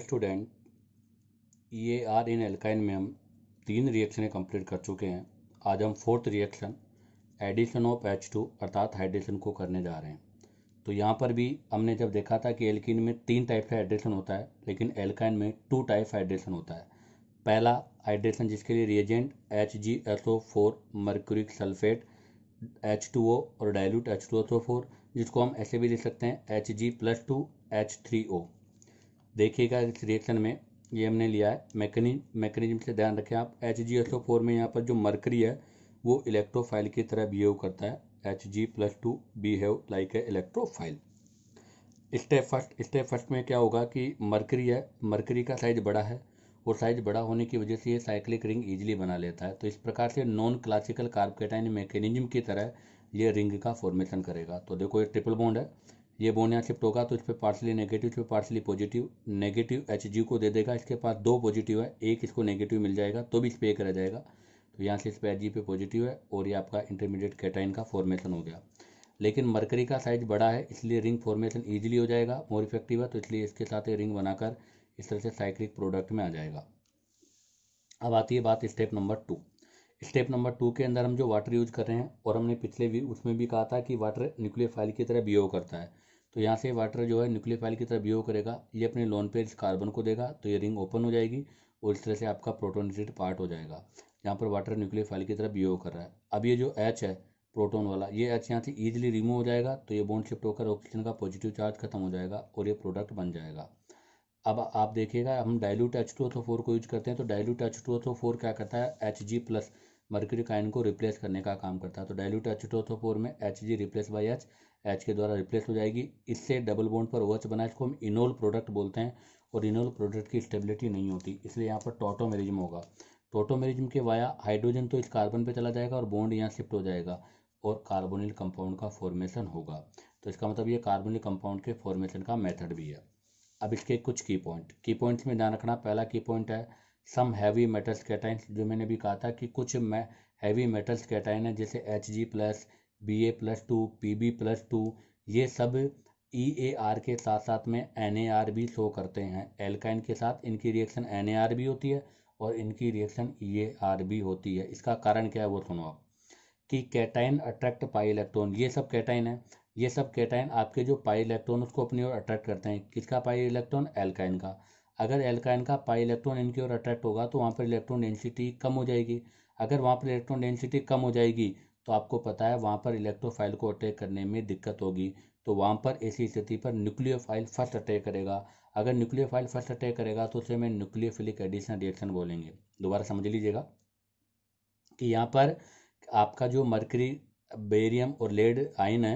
Student E A R in alkyne में हम तीन रिएक्शनें कंप्लीट कर चुके हैं आज हम fourth reaction addition of H two अर्थात हाइड्रेशन को करने जा रहे हैं तो यहाँ पर भी हमने जब देखा था कि एल्किन में तीन टाइप का हाइड्रेशन होता है लेकिन एल्काइन में टू टाइप हाइड्रेशन होता है पहला हाइड्रेशन जिसके लिए reagent H G S O four mercuric sulphate H two O और dilute H two S O four जिसको हम ऐसे भी लिख सकते हैं H G plus two H three O देखिएगा इस रिएक्शन में ये हमने लिया है मैकेनिज मैकेनिज्म से ध्यान रखें आप H G S O four में यहाँ पर जो मरकरी है वो इलेक्ट्रोफाइल की तरह बिहेव करता है H G plus two behave like a electrophile step first step first में क्या होगा कि मरकरी है मरकरी का साइज बड़ा है और साइज बड़ा होने की वजह से ये साइक्लिक रिंग ईजिली बना लेता है तो इस प्रकार से नॉन क्लासिकल कार्बकेटाइन मैकेनिज्म की तरह ये रिंग का फॉर्मेशन करेगा तो देखो ये ट्रिपल बॉन्ड है ये यहाँ शिफ्ट होगा तो इस पर पार्सली नेगेटिव इस पर partially positive negative H G को दे देगा इसके पास दो पॉजिटिव है एक इसको नेगेटिव मिल जाएगा तो भी इस पर एक रह जाएगा तो यहाँ से इस पर एच जी पे पॉजिटिव है और ये आपका इंटरमीडिएट कैटाइन का फॉर्मेशन हो गया लेकिन मरकरी का साइज बड़ा है इसलिए रिंग फॉर्मेशन ईजिली हो जाएगा मोर इफेक्टिव है तो इसलिए इसके साथ ये रिंग बनाकर इस तरह से साइक्लिक प्रोडक्ट में आ जाएगा अब आती है बात step number two step number two के अंदर हम जो वाटर यूज कर रहे हैं और हमने पिछले भी उसमें भी कहा था कि वाटर न्यूक्लियर फाइल की तरह बिहेव करता है तो यहाँ से वाटर जो है न्यूक्लियोफाइल की तरफ बिहेव करेगा ये अपने लोन पे इस कार्बन को देगा तो ये रिंग ओपन हो जाएगी और इस तरह से आपका प्रोटोनेटेड पार्ट हो जाएगा यहाँ पर वाटर न्यूक्लियोफाइल की तरफ बिहेव कर रहा है अब ये जो एच है प्रोटोन वाला ये एच यहाँ से ईजिली रिमूव हो जाएगा तो ये बॉन्ड शिफ्ट होकर ऑक्सीजन का पॉजिटिव चार्ज खत्म हो जाएगा और ये प्रोडक्ट बन जाएगा अब आप देखिएगा हम डायलूट एच टू ओथो फोर को यूज करते हैं तो डायल्यूट एच टू ओथो फोर क्या करता है एच जी प्लस मर्क्यूरी काइन को रिप्लेस करने का काम करता है तो डायलूट एच टू ओथो फोर में H G replace by H H के द्वारा रिप्लेस हो जाएगी इससे डबल बॉन्ड पर ओएच बना इसको हम इनोल प्रोडक्ट बोलते हैं और इनोल प्रोडक्ट की स्टेबिलिटी नहीं होती इसलिए यहाँ पर टोटोमेरिज्म होगा टोटोमेरिज्म के वाया हाइड्रोजन तो इस कार्बन पर चला जाएगा और बॉन्ड यहाँ शिफ्ट हो जाएगा और कार्बोनिल कंपाउंड का फॉर्मेशन होगा तो इसका मतलब ये कार्बोनिल कंपाउंड के फॉर्मेशन का मेथड भी है अब इसके कुछ की पॉइंट की पॉइंट्स में ध्यान रखना पहला की पॉइंट है सम हैवी मेटल्स कैटाइन जो मैंने भी कहा था कि कुछ हैवी मेटल्स कैटाइन है जैसे H G plus B A plus two P B plus two ये सब ई ए आर के साथ साथ में एन ए आर भी शो करते हैं एल्काइन के साथ इनकी रिएक्शन एन ए आर भी होती है और इनकी रिएक्शन ई ए आर भी होती है इसका कारण क्या है वो सुनो आप कि कैटाइन अट्रैक्ट पाई इलेक्ट्रॉन ये सब कैटाइन है ये सब कैटाइन आपके जो पाई इलेक्ट्रॉन उसको अपनी ओर अट्रैक्ट करते हैं किसका पाई इलेक्ट्रॉन एल्काइन का अगर एल्काइन का पाई इलेक्ट्रॉन इनकी ओर अट्रैक्ट होगा तो वहाँ पर इलेक्ट्रॉन डेंसिटी कम हो जाएगी अगर वहाँ पर इलेक्ट्रॉन डेंसिटी कम हो जाएगी तो आपको पता है वहाँ पर इलेक्ट्रोफाइल को अटैक करने में दिक्कत होगी तो वहाँ पर ऐसी स्थिति पर न्यूक्लियोफाइल फर्स्ट अटैक करेगा अगर न्यूक्लियोफाइल फर्स्ट अटैक करेगा तो उसे में न्यूक्लियोफिलिक एडिशन रिएक्शन बोलेंगे दोबारा समझ लीजिएगा कि यहाँ पर आपका जो मरकरी बेरियम और लेड आयन है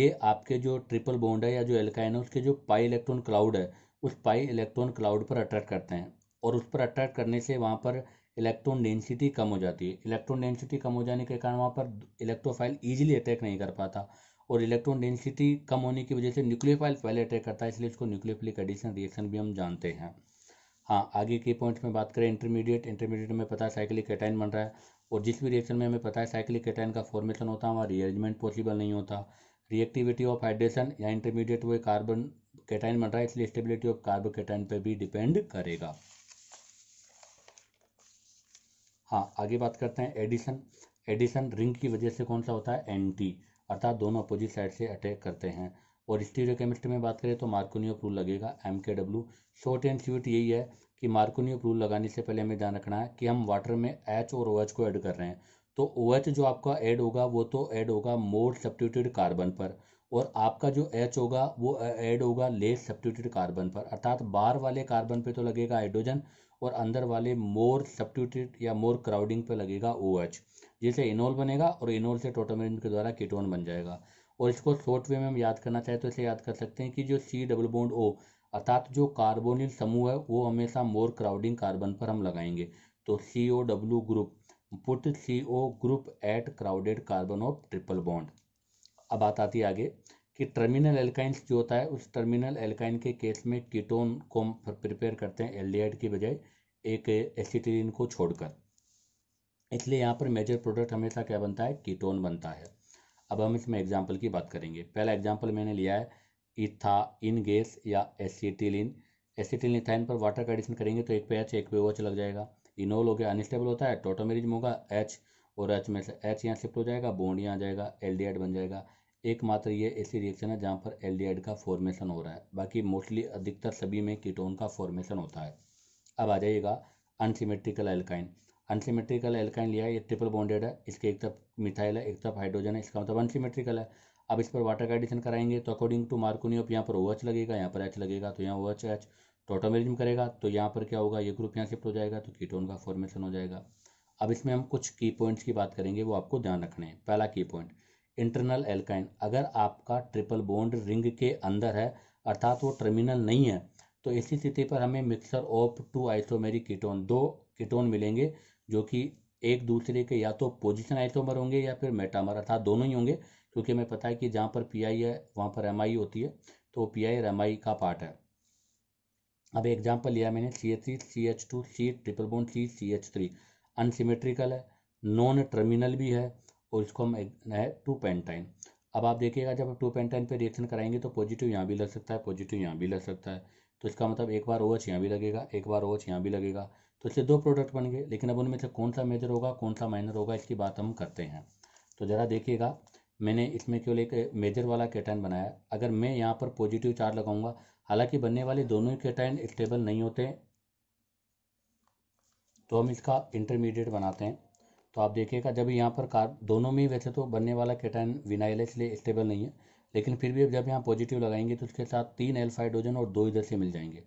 ये आपके जो ट्रिपल बॉन्ड है या जो एल्काइन है उसके जो पाई इलेक्ट्रॉन क्लाउड है उस पाई इलेक्ट्रॉन क्लाउड पर अट्रैक्ट करते हैं और उस पर अट्रैक्ट करने से वहाँ पर इलेक्ट्रॉन डेंसिटी कम हो जाती है इलेक्ट्रॉन डेंसिटी कम हो जाने के कारण वहाँ पर इलेक्ट्रोफाइल ईजिली अटैक नहीं कर पाता और इलेक्ट्रॉन डेंसिटी कम होने की वजह से न्यूक्लियोफाइल पहले अटैक करता है इसलिए इसको न्यूक्लियोफिलिक एडिशन रिएक्शन भी हम जानते हैं हाँ आगे के पॉइंट में बात करें इंटरमीडिएट इंटरमीडिएट में पता है साइक्लिक एटाइन बन रहा है और जिस भी रिएक्शन में हमें पता है साइक्लिक एटाइन का फॉर्मेशन होता है वहाँ रिअरेंजमेंट पॉसिबल नहीं होता रिएक्टिविटी ऑफ हाइड्रेशन या इंटरमीडिएट वो कार्बन कैटाइन बन रहा है इसलिए स्टेबिलिटी ऑफ कार्बन कैटाइन पर भी डिपेंड करेगा हाँ आगे बात करते हैं एडिशन एडिशन रिंग की वजह से कौन सा होता है एंटी अर्थात दोनों अपोजिट साइड से अटैक करते हैं और स्टीरियो केमिस्ट्री में बात करें तो मार्कोनियो प्रूल लगेगा एम के डब्ल्यू शॉर्ट एंड स्वीट यही है कि मार्कोनियो रूल लगाने से पहले हमें ध्यान रखना है कि हम वाटर में एच और ओ एच को ऐड कर रहे हैं तो ओ एच जो आपका ऐड होगा वो तो ऐड होगा मोर सब्टीट्यूटेड कार्बन पर और आपका जो एच होगा वो ऐड होगा लेस सब्ट्यूटेड कार्बन पर अर्थात बार वाले कार्बन पे तो लगेगा हाइड्रोजन और अंदर वाले मोर सब्ट्यूटेड या मोर क्राउडिंग पे लगेगा ओ एच OH। जिससे इनोल बनेगा और इनोल से टोटामरिन के द्वारा कीटोन बन जाएगा और इसको शॉर्ट वे में हम याद करना चाहें तो इसे याद कर सकते हैं कि जो सी डबल बोन्ड ओ अर्थात जो कार्बोनिल समूह है वो हमेशा मोर क्राउडिंग कार्बन पर हम लगाएंगे तो C O W group put C O group at crowded carbon of triple bond अब बात आती है आगे कि टर्मिनल एल्काइंस जो होता है उस टर्मिनल एल्काइन के केस में कीटोन को हम प्रिपेयर करते हैं एल की बजाय एक एसिटिलिन को छोड़कर इसलिए यहाँ पर मेजर प्रोडक्ट हमेशा क्या बनता है कीटोन बनता है अब हम इसमें एग्जाम्पल की बात करेंगे पहला एग्जाम्पल मैंने लिया है इथा इन गैस या एसिटिलिन एसिटिलिन इथाइन पर वाटर का एडिशन करेंगे तो एक पे एच एक पे ओच लग जाएगा इनोल हो गया अनस्टेबल होता है टोटोमेरिज होगा एच और एच में से एच यहाँ शिफ्ट हो जाएगा बॉन्ड यहाँ आ जाएगा एल बन जाएगा एकमात्र ये ऐसी रिएक्शन है जहाँ पर एल का फॉर्मेशन हो रहा है बाकी मोस्टली अधिकतर सभी में कीटोन का फॉर्मेशन होता है अब आ जाइएगा अनसीमेट्रिकल एल्काइन अनसीमेट्रिकल एल्काइन लिया है ये ट्रिपल बॉन्डेड है इसके एक तरफ मिथाइल है एक तरफ हाइड्रोजन है इसका मतलब अनसीमेट्रिकल है अब इस पर वाटर का एडिशन कराएंगे तो अकॉर्डिंग टू मार्कोनियोप यहाँ पर ओ OH लगेगा यहाँ पर एच लगेगा तो यहाँ ओ OH, एच टोटोमेरिज्म करेगा तो यहाँ पर क्या होगा ये ग्रुप यहाँ शिफ्ट हो जाएगा तो कीटोन का फॉर्मेशन हो जाएगा अब इसमें हम कुछ की पॉइंट्स की बात करेंगे वो आपको ध्यान रखने हैं पहला की पॉइंट इंटरनल एल्काइन अगर आपका ट्रिपल बोन्ड रिंग के अंदर है अर्थात वो टर्मिनल नहीं है तो इसी स्थिति पर हमें mixture of two isomeric ketone दो कीटोन मिलेंगे जो कि एक दूसरे के या तो पोजिशन आइसोमर होंगे या फिर मेटामर अर्थात दोनों ही होंगे क्योंकि हमें पता है कि जहाँ पर पी आई है वहाँ पर एम आई होती है तो पी आई एम आई का पार्ट है अब एग्जाम्पल लिया मैंने C H three C H two C triple bond C C H three unsymmetrical है नॉन टर्मिनल भी है और इसको हम है टू पेंटाइन अब आप देखिएगा जब आप टू पेंटाइन पे रिएक्शन कराएंगे तो पॉजिटिव यहाँ भी लग सकता है पॉजिटिव यहाँ भी लग सकता है तो इसका मतलब एक बार ओच यहाँ भी लगेगा एक बार ओच यहाँ भी लगेगा तो इससे दो प्रोडक्ट बन गए लेकिन अब उनमें से कौन सा मेजर होगा कौन सा माइनर होगा इसकी बात हम करते हैं तो ज़रा देखिएगा मैंने इसमें केवल एक मेजर वाला केटाइन बनाया अगर मैं यहाँ पर पॉजिटिव चार्ज लगाऊंगा हालांकि बनने वाले दोनों ही केटाइन स्टेबल नहीं होते तो हम इसका इंटरमीडिएट बनाते हैं तो आप देखिएगा जब यहाँ पर कार दोनों में वैसे तो बनने वाला केटाइन विनाइल इसलिए स्टेबल नहीं है लेकिन फिर भी जब यहाँ पॉजिटिव लगाएंगे तो उसके साथ तीन एल्फा हाइड्रोजन और दो इधर से मिल जाएंगे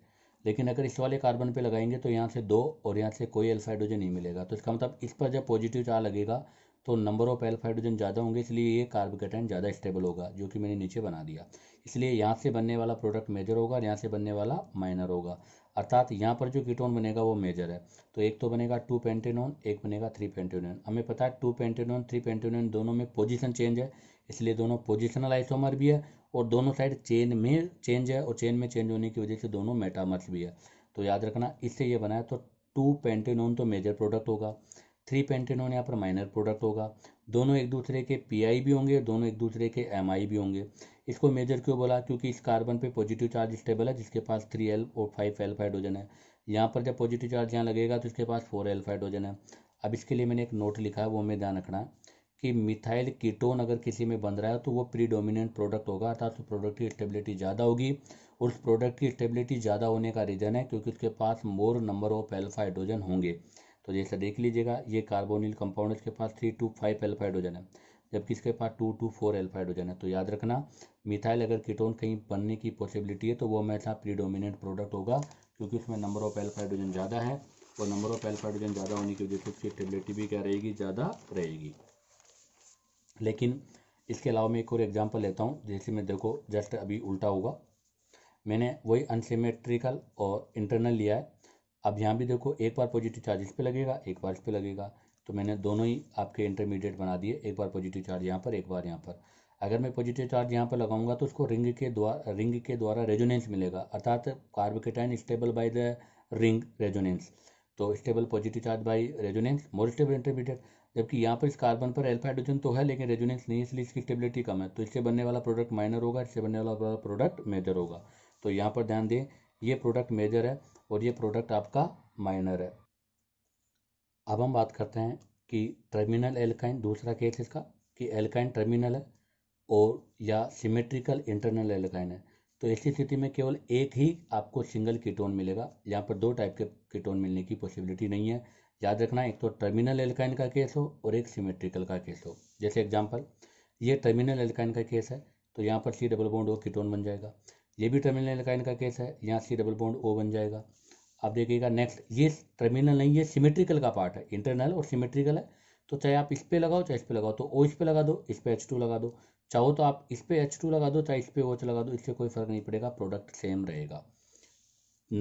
लेकिन अगर इस वाले कार्बन पे लगाएंगे तो यहाँ से दो और यहाँ से कोई एल्फा हाइड्रोजन नहीं मिलेगा तो इसका मतलब इस पर जब पॉजिटिव चार लगेगा तो नंबर ऑफ एल्फा हाइड्रोजन ज़्यादा होंगे इसलिए ये कार्बोकेटाइन ज़्यादा स्टेबल होगा जो कि मैंने नीचे बना दिया इसलिए यहाँ से बनने वाला प्रोडक्ट मेजर होगा और यहाँ से बनने वाला माइनर होगा अर्थात यहाँ पर जो कीटोन बनेगा वो मेजर है तो एक तो बनेगा टू पेंटेनोन एक बनेगा थ्री पेंटेनोन हमें पता है टू पेंटेनोन थ्री पेंटेनोन दोनों में पोजिशन चेंज है इसलिए दोनों पोजिशनल आइसोमर भी है और दोनों साइड चेन में चेंज है और चेन में चेंज होने की वजह से दोनों मेटामर्स भी है तो याद रखना इससे ये बनाया तो टू पेंटेनोन तो मेजर प्रोडक्ट होगा थ्री पेंटेनोन यहाँ पर माइनर प्रोडक्ट होगा दोनों एक दूसरे के पी भी होंगे दोनों एक दूसरे के एम भी होंगे इसको मेजर क्यों बोला क्योंकि इस कार्बन पे पॉजिटिव चार्ज स्टेबल है जिसके पास थ्री एल और फाइव एल्फ हाइड्रोजन है यहाँ पर जब पॉजिटिव चार्ज यहाँ लगेगा तो इसके पास फोर एल्फ हाइड्रोजन है अब इसके लिए मैंने एक नोट लिखा है वो हमें ध्यान रखना कि मिथाइल कीटोन अगर किसी में बन रहा है तो वो प्रीडोमिनेंट प्रोडक्ट होगा अर्थात उस प्रोडक्ट की स्टेबिलिटी ज़्यादा होगी उस प्रोडक्ट की स्टेबिलिटी ज़्यादा होने का रीज़न है क्योंकि उसके पास more number of alpha hydrogen होंगे तो जैसा देख लीजिएगा ये कार्बोनिल कंपाउंड इसके पास three two five alpha hydrogen है जबकि इसके पास टू टू फोर एल्फाइड्रोजन है तो याद रखना मिथाइल अगर कीटोन कहीं बनने की पॉसिबिलिटी है तो वो हमेशा प्रीडोमिनेंट प्रोडक्ट होगा क्योंकि उसमें नंबर ऑफ एल्फाइड्रोजन ज़्यादा है और नंबर ऑफ एल्फाइड्रोजन ज़्यादा होने की वजह से उसकी स्टेबिलिटी भी क्या रहेगी ज़्यादा रहेगी लेकिन इसके अलावा मैं एक और एग्जाम्पल लेता हूँ जैसे मैं देखो जस्ट अभी उल्टा होगा मैंने वही अनसीमेट्रिकल और इंटरनल लिया है अब यहाँ भी देखो एक बार पॉजिटिव चार्ज इस पर लगेगा एक बार इस पर लगेगा तो मैंने दोनों ही आपके इंटरमीडिएट बना दिए एक बार पॉजिटिव चार्ज यहाँ पर एक बार यहाँ पर अगर मैं पॉजिटिव चार्ज यहाँ पर लगाऊंगा तो उसको रिंग के द्वारा रिंग के द्वारा रेजोनेंस मिलेगा अर्थात carbocation stable by the ring resonance तो stable positive charge by resonance more stable intermediate जबकि यहाँ पर इस कार्बन पर एल्फा हाइड्रोजन तो है लेकिन रेजोनेंस नहीं है इसलिए इसकी स्टेबिलिटी कम है तो इससे बनने वाला प्रोडक्ट माइनर होगा इससे बनने वाला प्रोडक्ट मेजर होगा तो यहाँ पर ध्यान दें ये प्रोडक्ट मेजर है और ये प्रोडक्ट आपका माइनर है अब हम बात करते हैं कि टर्मिनल एल्काइन दूसरा केस इसका कि एल्काइन टर्मिनल है और या सिमेट्रिकल इंटरनल एल्काइन है तो ऐसी स्थिति में केवल एक ही आपको सिंगल कीटोन मिलेगा यहाँ पर दो टाइप के कीटोन मिलने की पॉसिबिलिटी नहीं है याद रखना एक तो टर्मिनल एल्काइन का केस हो और एक सिमेट्रिकल का केस हो जैसे एग्जाम्पल ये टर्मिनल एल्काइन का केस है तो यहाँ पर C double bond O ketone बन जाएगा ये भी टर्मिनल एल्काइन का केस है यहाँ सी डबल बॉन्ड ओ बन जाएगा आप देखिएगा नेक्स्ट ये टर्मिनल नहीं ये सिमेट्रिकल का पार्ट है इंटरनल और सिमेट्रिकल है तो चाहे आप इस पर लगाओ चाहे इस पर लगाओ तो ओ इस पर लगा दो इस पर एच टू लगा दो चाहो तो आप इस पर एच टू लगा दो चाहे इस पर ओच लगा दो इससे कोई फर्क नहीं पड़ेगा प्रोडक्ट सेम रहेगा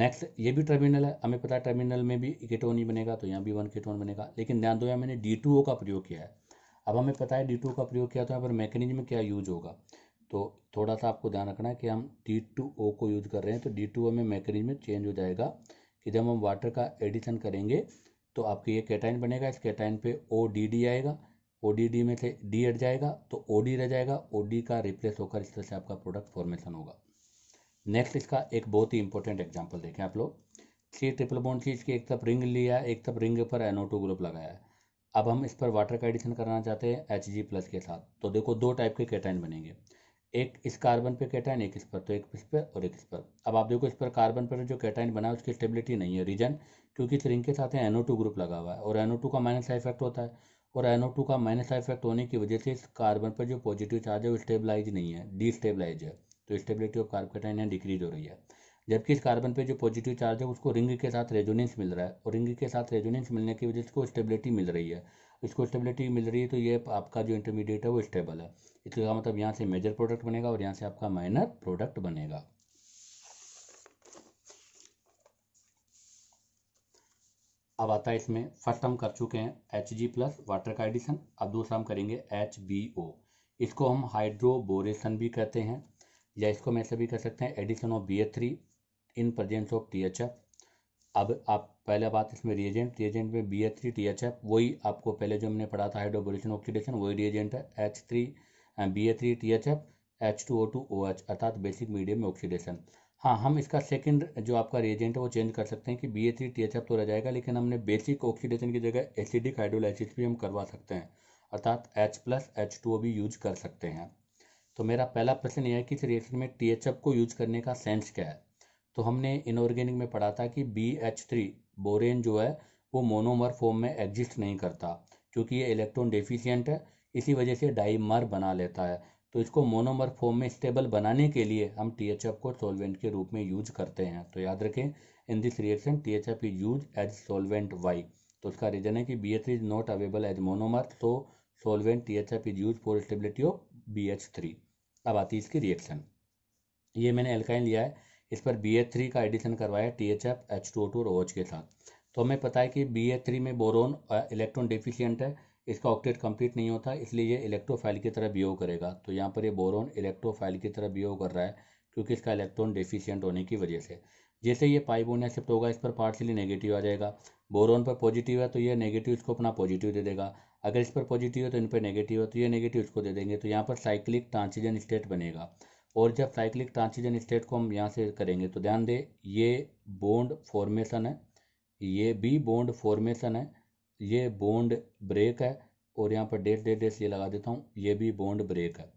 नेक्स्ट ये भी टर्मिनल है हमें पता है टर्मिनल में भी कीटोन ही बनेगा तो यहाँ भी वन कीटोन बनेगा लेकिन ध्यान दो यहाँ मैंने डी टू ओ का प्रयोग किया है अब हमें पता है डी टू का प्रयोग किया तो यहाँ पर मैकेनिज्म में क्या यूज होगा तो थोड़ा सा आपको ध्यान रखना है कि हम डी टू ओ को यूज कर रहे हैं तो डी टू ओ में मैकेनिज्म चेंज हो जाएगा कि जब हम वाटर का एडिशन करेंगे तो आपके ये कैटाइन बनेगा इस कैटाइन पे ओ डी डी आएगा ओ डी डी में से डी हट जाएगा तो ओ डी रह जाएगा ओ डी का रिप्लेस होकर इस तरह से आपका प्रोडक्ट फॉर्मेशन होगा नेक्स्ट इसका एक बहुत ही इंपॉर्टेंट एग्जाम्पल देखें आप लोग सी ट्रिपल बॉन्ड चीज की एक तरफ रिंग लिया एक तरफ रिंग पर एनओ टू ग्रुप लगाया है अब हम इस पर वाटर का एडिशन करना चाहते हैं एच जी प्लस के साथ तो देखो दो टाइप के कैटाइन बनेंगे एक इस कार्बन पे कैटाइन एक इस पर तो एक इस पर और एक इस पर अब आप देखो इस पर कार्बन पर जो कैटाइन बना है उसकी स्टेबिलिटी नहीं है रीजन क्योंकि इस रिंग के साथ एनओ टू ग्रुप लगा हुआ है और एनओ टू का माइनस इफेक्ट होता है और एनओ टू का माइनस इफेक्ट होने की वजह से इस कार्बन पर जो पॉजिटिव चार्ज है वो स्टेबलाइज नहीं है डिस्टेबलाइज है तो स्टेबिलिटी ऑफ कैटाइन यहाँ डिक्रीज हो रही है जबकि इस कार्बन पर जो पॉजिटिव चार्ज है उसको रिंग के साथ रेजोनेंस मिल रहा है और रिंग के साथ रेजोनेंस मिलने की वजह से उसको स्टेबिलिटी मिल रही है इसको स्टेबिलिटी मिल रही है तो ये आपका जो इंटरमीडिएट है वो स्टेबल है इसका मतलब यहाँ से मेजर प्रोडक्ट बनेगा और यहाँ से आपका माइनर प्रोडक्ट बनेगा अब आता है इसमें फर्स्ट हम कर चुके हैं एच जी प्लस वाटर का एडिशन अब दूसरा हम करेंगे एच बी ओ इसको हम हाइड्रोबोरेशन भी कहते हैं या इसको हम ऐसे भी कह सकते हैं addition of B A three in presence of T H F अब आप पहले बात इसमें रिएजेंट रिएजेंट में B H three T H F वही आपको पहले जो हमने पढ़ा था हाइड्रोबोरेशन ऑक्सीडेशन वही रिएजेंट है H three B A three T H F H two O two O H अर्थात बेसिक मीडियम में ऑक्सीडेशन हाँ हम इसका सेकंड जो आपका रिएजेंट है वो चेंज कर सकते हैं कि B A three T H F तो रह जाएगा लेकिन हमने बेसिक ऑक्सीडेशन की जगह एसिडिक हाइड्रोलाइसिस भी हम करवा सकते हैं अर्थात H plus H two O भी यूज कर सकते हैं तो मेरा पहला प्रश्न यह है कि इस रिएक्शन में टी एच एफ को यूज करने का सेंस क्या है तो हमने इनऑर्गेनिक में पढ़ा था कि बी एच थ्री बोरेन जो है वो मोनोमर फॉर्म में एग्जिस्ट नहीं करता क्योंकि ये इलेक्ट्रॉन डेफिशिएंट है इसी वजह से डाइमर बना लेता है तो इसको मोनोमर फॉर्म में स्टेबल बनाने के लिए हम टी एच एफ को सॉल्वेंट के रूप में यूज करते हैं तो याद रखें in this reaction T H F is use as solvent why तो उसका रीजन है कि B H is not available as monomer so solvent T H F is use for stability of B H three अब आती है इसकी reaction ये मैंने एल्काइन लिया है इस पर बी थ्री का एडिशन करवाया T H F H two two और के साथ तो हमें पता है कि बी थ्री में बोरोन इलेक्ट्रॉन डिफिशियंट है इसका ऑक्टेट कंप्लीट नहीं होता इसलिए ये इलेक्ट्रोफाइल की तरह बिहेव करेगा तो यहाँ पर ये बोरोन इलेक्ट्रोफाइल की तरह बिहेव कर रहा है क्योंकि इसका इलेक्ट्रॉन डिफिशियंट होने की वजह से जैसे ये पाइबोनिया शिफ्ट होगा इस पर पार्शली नेगेटिव आ जाएगा बोरोन पर पॉजिटिव है तो ये नेगेटिव इसको अपना पॉजिटिव दे देगा अगर इस पर पॉजिटिव है तो इन पर नेगेटिव है तो ये नेगेटिव इसको दे देंगे तो यहाँ पर साइक्लिक ट्रांसीजन स्टेट बनेगा और जब साइक्लिक ट्रांसीजन स्टेट को हम यहाँ से करेंगे तो ध्यान दें ये बोंड फॉर्मेशन है ये बी बोंड फॉर्मेशन है ये बोंड ब्रेक है और यहाँ पर डेट डेट डेट ये लगा देता हूँ ये भी बोंड ब्रेक है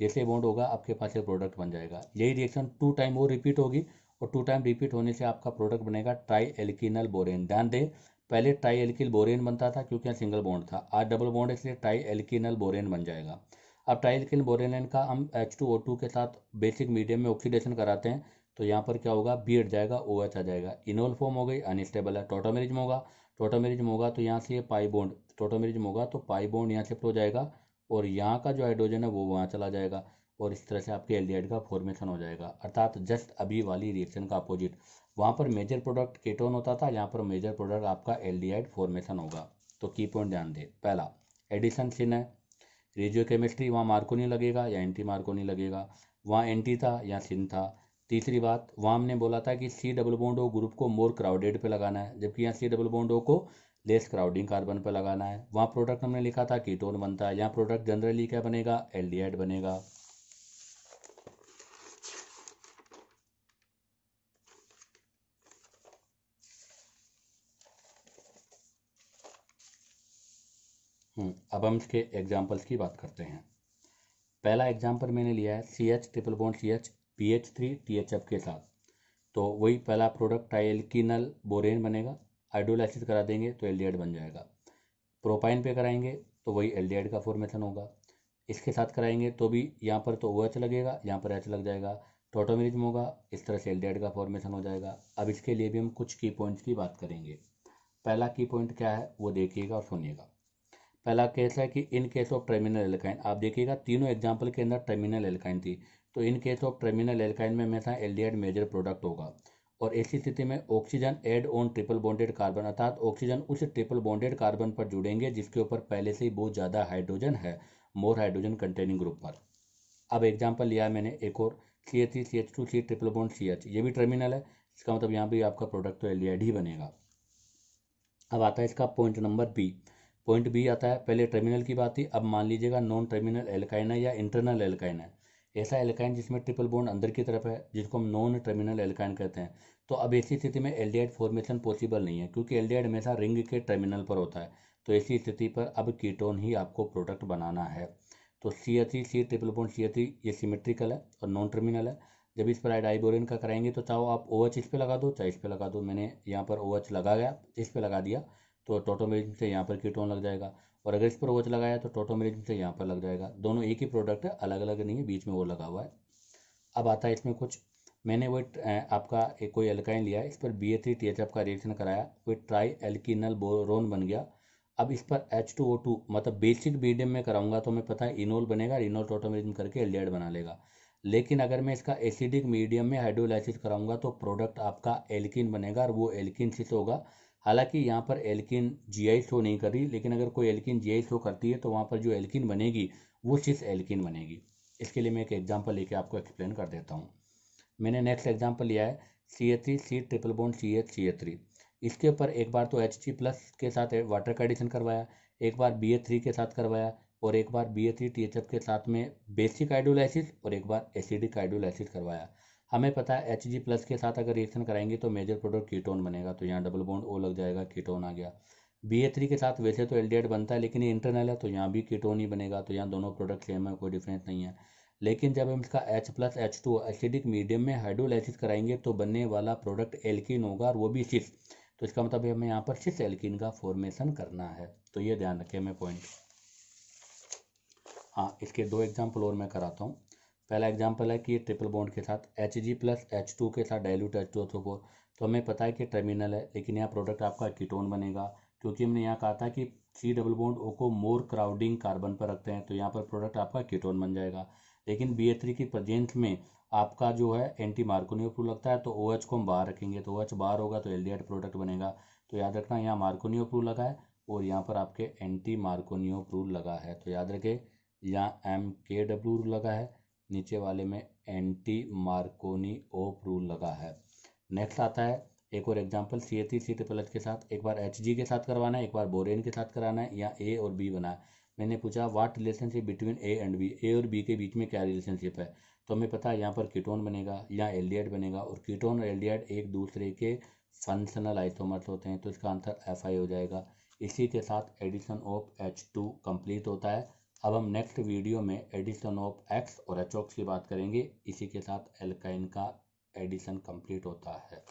जैसे बोंड होगा आपके पास ये प्रोडक्ट बन जाएगा यही रिएक्शन टू टाइम वो रिपीट होगी और टू टाइम रिपीट होने से आपका प्रोडक्ट बनेगा ट्राई एल्किनल बोरेन ध्यान दें पहले ट्राई एल्किल बोरेन बनता था क्योंकि यहाँ सिंगल बोंड था आज डबल बोंड इसलिए ट्राई एल्किनल बोरेन बन जाएगा अब टाइलकिन बोरेलिन का हम एच टू ओ टू के साथ बेसिक मीडियम में ऑक्सीडेशन कराते हैं तो यहाँ पर क्या होगा बी हट जाएगा ओ एच आ जाएगा इनोल फॉर्म हो गई अनस्टेबल है में होगा में होगा तो यहाँ से ये पाई बॉन्ड टोटामेरिज्म होगा तो पाई बॉन्ड यहाँ शिफ्ट हो जाएगा और यहाँ का जो हाइड्रोजन है वो वहाँ चला जाएगा और इस तरह से आपके एल का फॉर्मेशन हो जाएगा अर्थात जस्ट अभी वाली रिएक्शन का अपोजिट वहाँ पर मेजर प्रोडक्ट केटोन होता था यहाँ पर मेजर प्रोडक्ट आपका एल फॉर्मेशन होगा तो की पॉइंट ध्यान दें पहला एडिसन सिन है रेडियो केमिस्ट्री वहाँ मार्कोनी लगेगा या एंटी मार्कोनी लगेगा वहाँ एंटी था या सिन था तीसरी बात वहाँ हमने बोला था कि C double bond O group को मोर क्राउडेड पे लगाना है जबकि यहाँ सी डबल बॉन्ड ओ को लेस क्राउडिंग कार्बन पे लगाना है वहाँ प्रोडक्ट हमने लिखा था कीटोन बनता है यहाँ प्रोडक्ट जनरली क्या बनेगा एल बनेगा अब हम इसके एग्जाम्पल्स की बात करते हैं पहला एग्जाम्पल मैंने लिया है C H triple bond C H P H three T H F के साथ तो वही पहला प्रोडक्ट एल्किनल बोरेन बनेगा आइडोलाइसिस करा देंगे तो एल बन जाएगा प्रोपाइन पे कराएंगे तो वही एल का फॉर्मेशन होगा इसके साथ कराएंगे तो भी यहाँ पर तो ओ OH लगेगा यहाँ पर एच लग जाएगा टोटोमिरिज्म होगा इस तरह से एल का फॉर्मेशन हो जाएगा अब इसके लिए भी हम कुछ की पॉइंट्स की बात करेंगे पहला की पॉइंट क्या है वो देखिएगा और सुनिएगा पहला केस है कि in case of terminal alkyne आप देखिएगा तीनों एग्जाम्पल के अंदर टर्मिनल एल्काइन थी तो in case of terminal alkyne में हमेशा एल मेजर प्रोडक्ट होगा और ऐसी स्थिति में oxygen add on triple bonded carbon अर्थात ऑक्सीजन उस ट्रिपल बॉन्डेड कार्बन पर जुड़ेंगे जिसके ऊपर पहले से ही बहुत ज़्यादा हाइड्रोजन है मोर हाइड्रोजन कंटेनिंग ग्रुप पर अब एग्जाम्पल लिया मैंने एक और C H C C H two C triple bond C H ये भी टर्मिनल है इसका मतलब यहाँ भी आपका प्रोडक्ट तो एल ही बनेगा अब आता है इसका point number B point B आता है पहले टर्मिनल की बात थी अब मान लीजिएगा नॉन टर्मिनल एल्काइन है या इंटरनल एल्काइन है ऐसा एल्काइन जिसमें ट्रिपल बॉन्ड अंदर की तरफ है जिसको हम नॉन टर्मिनल एल्काइन कहते हैं तो अब ऐसी स्थिति में एल फॉर्मेशन पॉसिबल नहीं है क्योंकि एल हमेशा रिंग के टर्मिनल पर होता है तो ऐसी स्थिति पर अब कीटोन ही आपको प्रोडक्ट बनाना है तो C H E C triple bond C H E ये सिमेट्रिकल है और नॉन टर्मिनल है जब इस पर आइडाइबोरिन का कराएंगे तो चाहो आप ओ एच इस पर लगा दो चाहे इस पर लगा दो मैंने यहाँ पर ओ एच लगा गया इस पर लगा दिया तो टोटोमेरिजिन से यहाँ पर कीटोन लग जाएगा और अगर इस पर वोच लगाया तो टोटोमेरिजिन से यहाँ पर लग जाएगा दोनों एक ही प्रोडक्ट है अलग अलग नहीं है बीच में वो लगा हुआ है अब आता है इसमें कुछ मैंने वो आपका एक कोई एल्काइन लिया इस पर B A three T H F का रिएक्शन कराया वो ट्राई एल्किनल बोरोन बन गया अब इस पर एच टू ओ टू मतलब बेसिक बी डी एम में कराऊंगा तो मैं पता है इनोल बनेगा इनोल टोटोमेरिजिन करके एल बना लेगा लेकिन अगर मैं इसका एसिडिक मीडियम में हाइड्रोलाइसिस कराऊंगा तो प्रोडक्ट आपका एल्किन बनेगा और वो एल्किन सिस होगा हालांकि यहाँ पर एल्किन जीआई शो नहीं कर रही लेकिन अगर कोई एल्किन जीआई शो करती है तो वहाँ पर जो एल्किन बनेगी वो सिर्फ एल्किन बनेगी इसके लिए मैं एक एग्जाम्पल लेके आपको एक्सप्लेन कर देता हूँ मैंने नेक्स्ट एग्जाम्पल लिया है C H three C triple bond C H C H three इसके ऊपर एक बार तो एच टी प्लस के साथ वाटर का एडिशन करवाया एक बार बी ए थ्री के साथ करवाया और एक बार B A three T H F के साथ में बेसिक आइडोलाइसिस और एक बार एसिडिक आइडोलाइसिस करवाया हमें पता है एच जी प्लस के साथ अगर रिएक्शन कराएंगे तो मेजर प्रोडक्ट कीटोन बनेगा तो यहाँ डबल बॉन्ड ओ लग जाएगा कीटोन आ गया बी ए थ्री के साथ वैसे तो एल बनता है लेकिन ये इंटरनल है तो यहाँ भी कीटोन ही बनेगा तो यहाँ दोनों प्रोडक्ट सेम है कोई डिफरेंस नहीं है लेकिन जब हम इसका H plus H two acidic medium में हाइड्रोलाइसिस कराएंगे तो बनने वाला प्रोडक्ट एल्किन होगा और वो भी सिस तो इसका मतलब हमें यहाँ पर सिस एल्किन का फॉर्मेशन करना है तो ये ध्यान रखें हमें पॉइंट हाँ इसके दो एग्जाम्पल और मैं कराता हूँ पहला एग्जाम्पल है कि ट्रिपल बॉन्ड के साथ H G plus H two के साथ डायल्यूट एच टू एथो फोर तो हमें पता है कि टर्मिनल है लेकिन यहाँ प्रोडक्ट आपका कीटोन बनेगा क्योंकि हमने यहाँ कहा था कि सी डबल बॉन्ड ओ को मोर क्राउडिंग कार्बन पर रखते हैं तो यहाँ पर प्रोडक्ट आपका कीटोन बन जाएगा लेकिन बी ए थ्री की प्रजेंस में आपका जो है एंटी मार्कोनियो प्रूफ लगता है तो ओ एच को हम बाहर रखेंगे तो ओ एच बाहर होगा तो एल डी एड प्रोडक्ट बनेगा तो याद रखना यहाँ मार्कोनियो प्रूफ लगा है और यहाँ पर आपके एंटी मार्कोनियो प्रूफ लगा है तो याद रखें यहाँ एम के डब्ल्यू लगा है नीचे वाले में एंटी मार्कोनी ओप रूल लगा है नेक्स्ट आता है एक और example C H C triple H के साथ एक बार एच जी के साथ करवाना है एक बार बोरेन के साथ कराना है या ए और बी बना है मैंने पूछा what relationship between A and B A और बी के बीच में क्या रिलेशनशिप है तो हमें पता है यहाँ पर कीटोन बनेगा या एड बनेगा और कीटोन और एड एक दूसरे के फंक्शनल आइसोमर्स होते हैं तो इसका आंसर एफ आई हो जाएगा इसी के साथ addition of H two complete होता है अब हम नेक्स्ट वीडियो में एडिशन ऑफ एक्स और एचोक्स की बात करेंगे इसी के साथ एल्काइन का एडिशन कंप्लीट होता है